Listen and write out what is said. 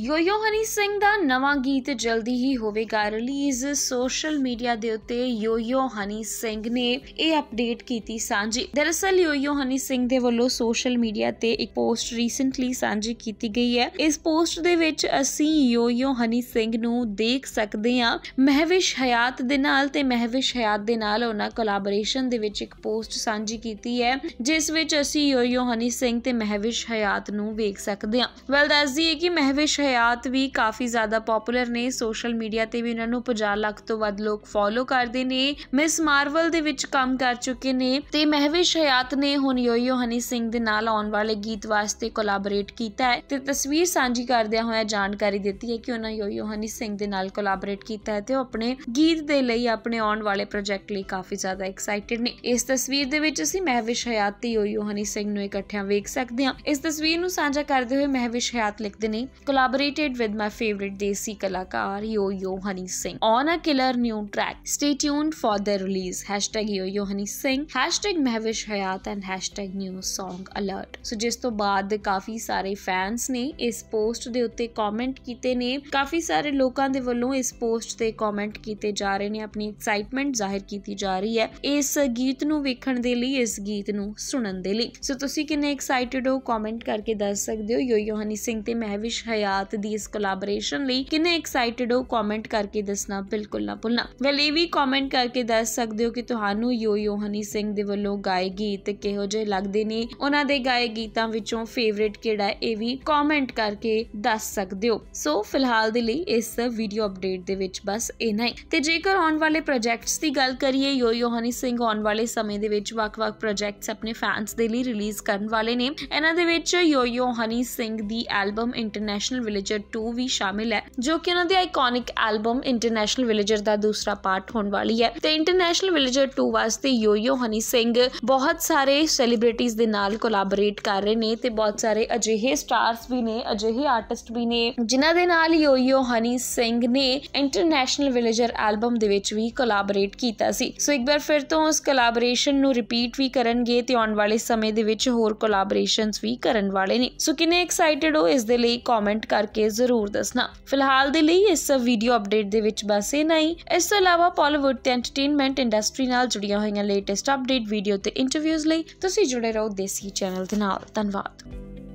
ਯੋਯੋ ਹਨੀ ਸਿੰਘ ਦਾ ਨਵਾਂ ਗੀਤ ਜਲਦੀ ਹੀ ਹੋਵੇਗਾ ਰਿਲੀਜ਼ ਸੋਸ਼ਲ ਮੀਡੀਆ ਦੇ ਉੱਤੇ ਯੋਯੋ ਹਨੀ ਸਿੰਘ ਨੇ ਇਹ ਅਪਡੇਟ ਕੀਤੀ ਸਾਂਝੀ ਦਰਅਸਲ ਯੋਯੋ ਹਨੀ ਸਿੰਘ ਦੇ ਵੱਲੋਂ ਸੋਸ਼ਲ ਮੀਡੀਆ ਤੇ ਇੱਕ ਪੋਸਟ ਰੀਸੈਂਟਲੀ ਸਾਂਝੀ ਕੀਤੀ ਗਈ ਹੈ ਇਸ ਪੋਸਟ ਦੇ ਵਿੱਚ ਅਸੀਂ ਯੋਯੋ ਹਨੀ ਸਿੰਘ ਨੂੰ ਦੇਖ ਸਕਦੇ ਹਾਂ ਮਹਿਵਿਸ਼ ਹਯਾਤ ਦੇ ਨਾਲ ਤੇ ਮਹਿਵਿਸ਼ ਹਯਾਤ ਦੇ ਨਾਲ ਉਹਨਾਂ ਕੋਲਾਬੋਰੇਸ਼ਨ ਦੇ ਵਿੱਚ ਇੱਕ ਪੋਸਟ ਸਾਂਝੀ ਕੀਤੀ ਹੈ ਜਿਸ ਵਿੱਚ ਅਸੀਂ ਯੋਯੋ ਹਨੀ ਸਿੰਘ ਤੇ ਮਹਿਵਿਸ਼ ਹਯਾਤ ਨੂੰ ਵੇਖ ਸਕਦੇ ਹਾਂ ਵੈਲ ਦੱਸਦੀ ਹੈ ਕਿ ਮਹਿਵਿਸ਼ ਹਯਾਤ ਵੀ ਕਾਫੀ ਜ਼ਿਆਦਾ ਪਪੂਲਰ ਨੇ ਸੋਸ਼ਲ ਮੀਡੀਆ ਤੇ ਵੀ ਇਹਨਾਂ ਨੂੰ 50 ਲੱਖ ਤੋਂ ਵੱਧ ਲੋਕ ਫੋਲੋ ਕਰਦੇ ਨੇ ਮਿਸ ਮਾਰਵਲ ਦੇ ਵਿੱਚ ਕੰਮ ਕਰ ਚੁੱਕੇ ਨੇ ਤੇ ਮਹਿਵਿਸ਼ ਹਯਾਤ ਨੇ ਹੁਣ ਯੋਯੋ ਹਨੀ ਸਿੰਘ ਦੇ ਨਾਲ ਆਉਣ ਵਾਲੇ ਗੀਤ ਵਾਸਤੇ ਕੋਲਾਬੋਰੇਟ ਕੀਤਾ ਹੈ ਤੇ ਤਸਵੀਰ ਸਾਂਝੀ ਕਰਦਿਆਂ ਹੋਇਆ ਜਾਣਕਾਰੀ ਦਿੱਤੀ ਹੈ ਕਿ ਉਹਨਾਂ ਯੋਯੋ ਹਨੀ ਸਿੰਘ ਦੇ ਨਾਲ ਕੋਲਾਬੋਰੇਟ ਕੀਤਾ ਹੈ ਤੇ ਉਹ ਆਪਣੇ ਗੀਤ ਦੇ ਲਈ ਆਪਣੇ ਆਉਣ ਵਾਲੇ ਪ੍ਰੋਜੈਕਟ ਲਈ ਕਾਫੀ ਜ਼ਿਆਦਾ ਐਕਸਾਈਟਿਡ ਨੇ ਇਸ ਤਸਵੀਰ ਦੇ ਵਿੱਚ ਅਸੀਂ ਮਹਿਵਿਸ਼ ਹਯਾਤ ਤੇ ਯੋਯੋ ਹਨੀ ਸਿੰਘ ਨੂੰ ਇਕੱਠਿਆਂ ਵੇਖ ਸਕਦੇ ਹਾਂ ਇਸ ਤਸਵੀਰ ਨੂੰ ਸਾਂਝਾ ਕਰਦੇ ਹੋਏ ਮਹਿਵਿਸ਼ ਹਯਾਤ ਲਿਖਦੇ ਨੇ ਕੋਲਾਬੋਰੇਟ collaborated with my favorite Desi Kalakar Yo Yo Honey Singh on a killer new track. Stay tuned for the release. Hashtag Yo Yo Honey Singh, hashtag mehvish Hayat and hashtag new song alert. so ਜਿਸ ਤੋਂ ਬਾਅਦ ਕਾਫੀ ਸਾਰੇ fans ਨੇ ਇਸ post ਦੇ ਉੱਤੇ comment ਕੀਤੇ ਨੇ ਕਾਫੀ ਸਾਰੇ ਲੋਕਾਂ ਦੇ ਵੱਲੋਂ ਇਸ ਪੋਸਟ ਤੇ ਕਮੈਂਟ ਕੀਤੇ ਜਾ ਰਹੇ ਨੇ ਆਪਣੀ ਐਕਸਾਈਟਮੈਂਟ ਜ਼ਾਹਿਰ ਕੀਤੀ ਜਾ ਰਹੀ ਹੈ ਇਸ ਗੀਤ ਨੂੰ ਵੇਖਣ ਦੇ ਲਈ ਇਸ ਗੀਤ ਨੂੰ ਸੁਣਨ ਦੇ ਲਈ ਸੋ ਤੁਸੀਂ ਕਿੰਨੇ ਐਕਸਾਈਟਿਡ ਹੋ ਕਮੈਂਟ ਕਰਕੇ ਦੱਸ ਸਕਦੇ ਹੋ ਯੋਯੋ ਹਨੀ ਸਿੰਘ ਤੇ ਮਹਿਵਿਸ਼ ਹਯਾਤ ਸਾਥ ਦੀ ਇਸ ਕੋਲੈਬੋਰੇਸ਼ਨ ਲਈ ਕਿੰਨੇ ਐਕਸਾਈਟਿਡ ਹੋ ਕਮੈਂਟ ਕਰਕੇ ਦੱਸਣਾ ਬਿਲਕੁਲ ਨਾ ਭੁੱਲਣਾ ਵੈਲ ਇਹ ਵੀ ਕਮੈਂਟ ਕਰਕੇ ਦੱਸ ਸਕਦੇ ਹੋ ਕਿ ਤੁਹਾਨੂੰ ਯੋ ਯੋ ਹਨੀ ਸਿੰਘ ਦੇ ਵੱਲੋਂ ਗਾਏ ਗੀਤ ਕਿਹੋ ਜਿਹੇ ਲੱਗਦੇ ਨੇ ਉਹਨਾਂ ਦੇ ਗਾਏ ਗੀਤਾਂ ਵਿੱਚੋਂ ਫੇਵਰਿਟ ਕਿਹੜਾ ਹੈ ਇਹ ਵੀ ਕਮੈਂਟ ਕਰਕੇ ਦੱਸ ਸਕਦੇ ਹੋ ਸੋ ਫਿਲਹਾਲ ਦੇ ਲਈ ਇਸ ਵੀਡੀਓ ਅਪਡੇਟ ਦੇ ਵਿੱਚ ਬਸ ਇਨਾ ਹੀ ਤੇ ਜੇਕਰ ਆਉਣ ਵਾਲੇ ਪ੍ਰੋਜੈਕਟਸ ਦੀ ਗੱਲ ਕਰੀਏ ਯੋ ਯੋ ਹਨੀ ਸਿੰਘ ਆਉਣ ਵਾਲੇ ਸਮੇਂ ਦੇ ਵਿੱਚ ਵੱਖ-ਵੱਖ ਪ੍ਰੋਜੈਕਟਸ ਆਪਣੇ ਫੈਨਸ ਦੇ ਲਈ ਰਿਲੀਜ਼ ਕਰਨ ਵਾਲੇ ਨੇ ਇਹਨਾਂ ਦੇ ਵਿੱਚ ਯੋ ਯੋ ਹਨੀ ਸਿੰਘ ਦੀ ਐਲਬਮ ਇੰਟਰਨੈਸ਼ਨਲ ਵਿਲੇਜਰ 2 ਵੀ ਸ਼ਾਮਿਲ ਹੈ ਜੋ ਕਿ ਉਹਨਾਂ ਦੇ ਆਈਕੋਨਿਕ ਐਲਬਮ ਇੰਟਰਨੈਸ਼ਨਲ ਵਿਲੇਜਰ ਦਾ ਦੂਸਰਾ ਪਾਰਟ ਹੋਣ ਵਾਲੀ ਹੈ ਤੇ ਇੰਟਰਨੈਸ਼ਨਲ ਵਿਲੇਜਰ 2 ਵਾਸਤੇ ਯੋਯੋ ਹਨੀ ਸਿੰਘ ਬਹੁਤ ਸਾਰੇ ਸੈਲੀਬ੍ਰਿਟੀਜ਼ ਦੇ ਨਾਲ ਕੋਲਾਬੋਰੇਟ ਕਰ ਰਹੇ ਨੇ ਤੇ ਬਹੁਤ ਸਾਰੇ ਅਜਿਹੇ ਸਟਾਰਸ ਵੀ ਨੇ ਅਜਿਹੇ ਆਰਟਿਸਟ ਵੀ ਨੇ ਜਿਨ੍ਹਾਂ ਦੇ ਨਾਲ ਯੋਯੋ ਹਨੀ ਸਿੰਘ ਨੇ ਇੰਟਰਨੈਸ਼ਨਲ ਵਿਲੇਜਰ ਐਲਬਮ ਦੇ ਵਿੱਚ ਵੀ ਕੋਲਾਬੋਰੇਟ ਕੀਤਾ ਸੀ ਸੋ ਇੱਕ ਵਾਰ ਫਿਰ ਤੋਂ ਉਸ ਕੋਲਾਬੋਰੇਸ਼ਨ ਨੂੰ ਰਿਪੀਟ ਵੀ ਕਰਨਗੇ ਤੇ ਆਉਣ ਵਾਲੇ ਸਮੇਂ ਦੇ ਵਿੱਚ ਹੋਰ ਕੋਲਾਬੋਰੇਸ਼ਨਸ ਵੀ ਕਰਨ ਵਾਲੇ ਨੇ ਸੋ ਕਿੰਨੇ ਐਕਸਾਈਟਿਡ ਹੋ ਇਸ ਦੇ ਲਈ ਕਮੈਂਟ ਕਰ ਕਰਕੇ ਜ਼ਰੂਰ ਦੱਸਣਾ ਫਿਲਹਾਲ ਦੇ ਲਈ ਇਸ ਵੀਡੀਓ ਅਪਡੇਟ ਦੇ ਵਿੱਚ ਬਸ ਇਨਾ ਹੀ ਇਸ ਤੋਂ ਇਲਾਵਾ ਪਾਲੀਵੁੱਡ ਤੇ ਐਂਟਰਟੇਨਮੈਂਟ ਇੰਡਸਟਰੀ ਨਾਲ ਜੁੜੀਆਂ ਹੋਈਆਂ ਲੇਟੈਸਟ ਅਪਡੇਟ ਵੀਡੀਓ ਤੇ ਇੰਟਰਵਿਊਜ਼ ਲਈ ਤੁਸੀਂ ਜੁੜੇ ਰਹੋ ਦੇਸੀ ਚੈਨਲ ਦੇ ਨਾਲ ਧੰਨਵਾਦ